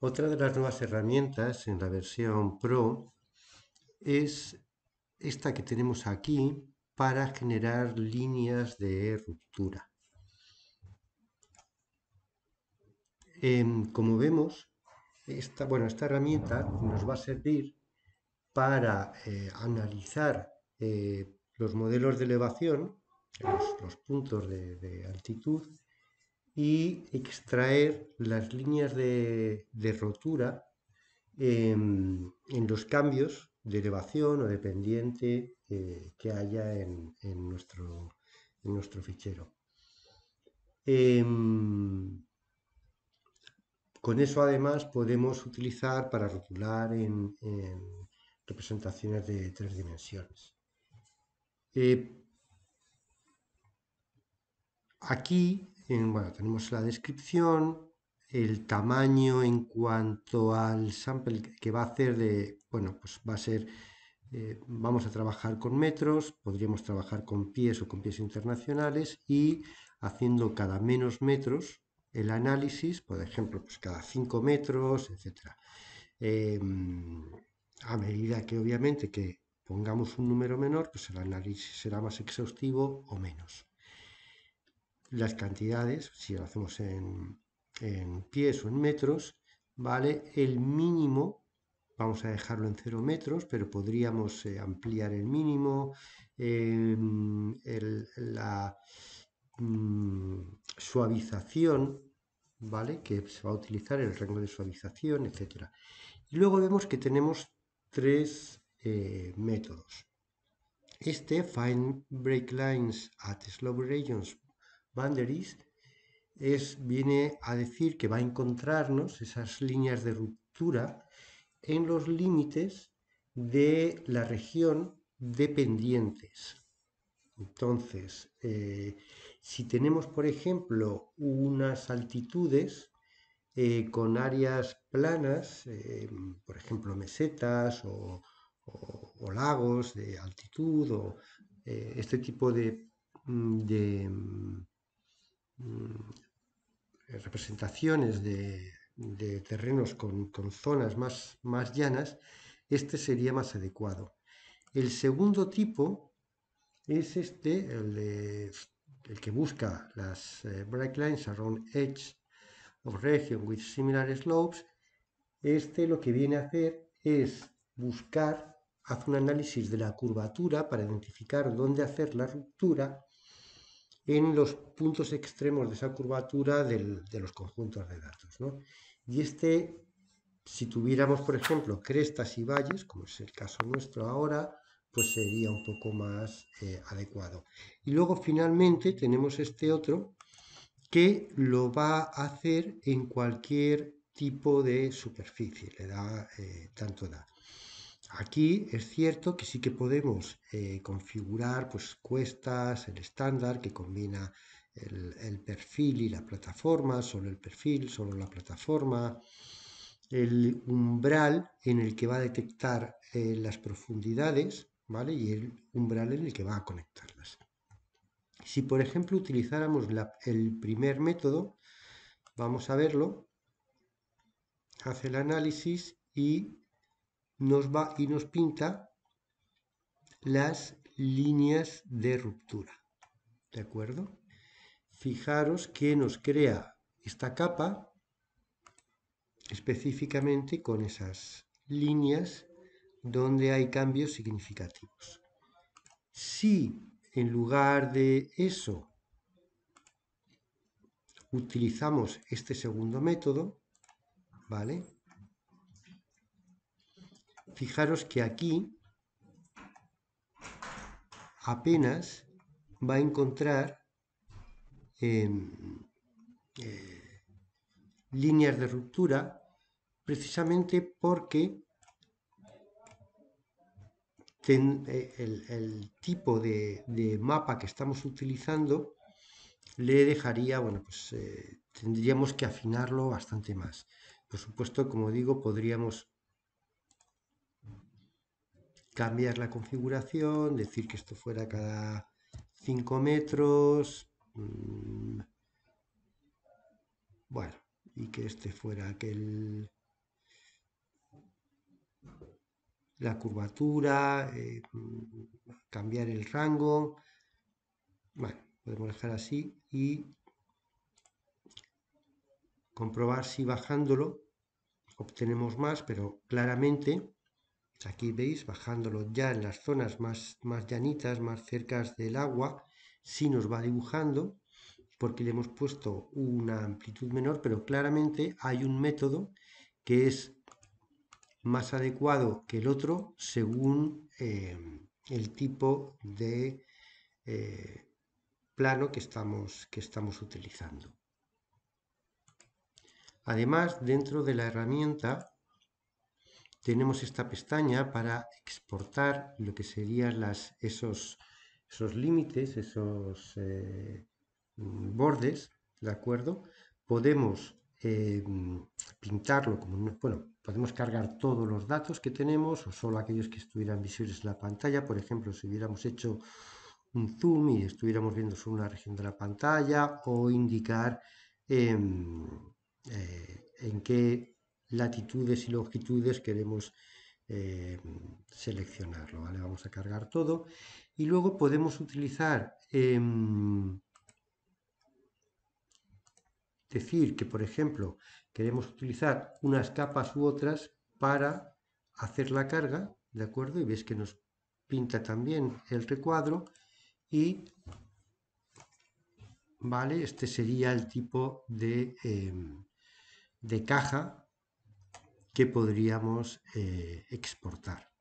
Otra de las nuevas herramientas en la versión Pro es esta que tenemos aquí para generar líneas de ruptura. Em, como vemos, esta, bueno, esta herramienta nos va a servir para eh, analizar eh, los modelos de elevación los, puntos de, altitud y extraer las líneas de, rotura em, en los cambios de elevación o de pendiente eh, que haya en, nuestro, nuestro fichero. Em, con eso además podemos utilizar para rotular en, representaciones de tres dimensiones. Eh, Aquí bueno, tenemos la descripción, el tamaño en cuanto al sample que va a hacer de, bueno, pues va a ser, eh, vamos a trabajar con metros, podríamos trabajar con pies o con pies internacionales y haciendo cada menos metros el análisis, por ejemplo, pues cada 5 metros, etc. Em, a medida que obviamente que pongamos un número menor, pues el análisis será más exhaustivo o menos las cantidades, si lo hacemos en, pies o en metros, ¿vale? El mínimo, vamos a dejarlo en 0 metros, pero podríamos eh, ampliar el mínimo, em, la mm, suavización, ¿vale? Que se va a utilizar el rango de suavización, etc. Y luego vemos que tenemos tres eh, métodos. Este, Find Break Lines at slow Regions Banderist es, viene a decir que va a encontrarnos esas líneas de ruptura en los límites de la región de pendientes. Entonces, eh, si tenemos, por ejemplo, unas altitudes eh, con áreas planas, eh, por ejemplo, mesetas o, lagos de altitud o este tipo de mm, mm, Mm, representaciones de, terrenos con, zonas más, llanas, este sería más adecuado. El segundo tipo es este, el, que busca las eh, breaklines lines around edge of region with similar slopes. Este lo que viene a hacer es buscar, hace un análisis de la curvatura para identificar dónde hacer la ruptura en los puntos extremos de esa curvatura de los conjuntos de datos. Y este, si tuviéramos, por ejemplo, crestas y valles, como es el caso nuestro ahora, pues sería un poco más eh, adecuado. Y luego finalmente tenemos este otro que lo va a hacer en cualquier tipo de superficie, le da eh, tanto da. Aquí es cierto que sí que podemos eh, configurar pues, cuestas, el estándar que combina el, perfil y la plataforma, solo el perfil, solo la plataforma, el umbral en el que va a detectar eh, las profundidades ¿vale? y el umbral en el que va a conectarlas. Si por ejemplo utilizáramos el primer método, vamos a verlo, hace el análisis y nos va y nos pinta las líneas de ruptura. ¿De acuerdo? Fijaros que nos crea esta capa específicamente con esas líneas donde hay cambios significativos. Si en lugar de eso utilizamos este segundo método, ¿vale? fijaros que aquí apenas va a encontrar em, eh, líneas de ruptura precisamente porque eh, el, tipo de, de, mapa que estamos utilizando le dejaría, bueno, pues eh, tendríamos que afinarlo bastante más. Por supuesto, como digo, podríamos cambiar la configuración, decir que esto fuera cada 5 metros, mm, bueno, y que este fuera aquel, la curvatura, eh, mm, cambiar el rango, bueno, podemos dejar así y comprobar si bajándolo obtenemos más, pero claramente Aquí veis, bajándolo ya en las zonas más, más llanitas, más cercas del agua, si nos va dibujando porque le hemos puesto una amplitud menor, pero claramente hay un método que es más adecuado que el otro según eh, el tipo de eh, plano que estamos, que estamos utilizando. Además, dentro de la herramienta tenemos esta pestaña para exportar lo que serían esos, esos límites, esos eh, bordes, ¿de acuerdo? Podemos eh, pintarlo como bueno, podemos cargar todos los datos que tenemos o solo aquellos que estuvieran visibles en la pantalla. Por ejemplo, si hubiéramos hecho un zoom y estuviéramos viendo solo una región de la pantalla o indicar em, eh, en qué latitudes y longitudes queremos eh, seleccionarlo. ¿vale? Vamos a cargar todo y luego podemos utilizar, em, decir que por ejemplo queremos utilizar unas capas u otras para hacer la carga, ¿de acuerdo? Y veis que nos pinta también el recuadro y ¿vale? Este sería el tipo de, em, de caja que podríamos eh, exportar.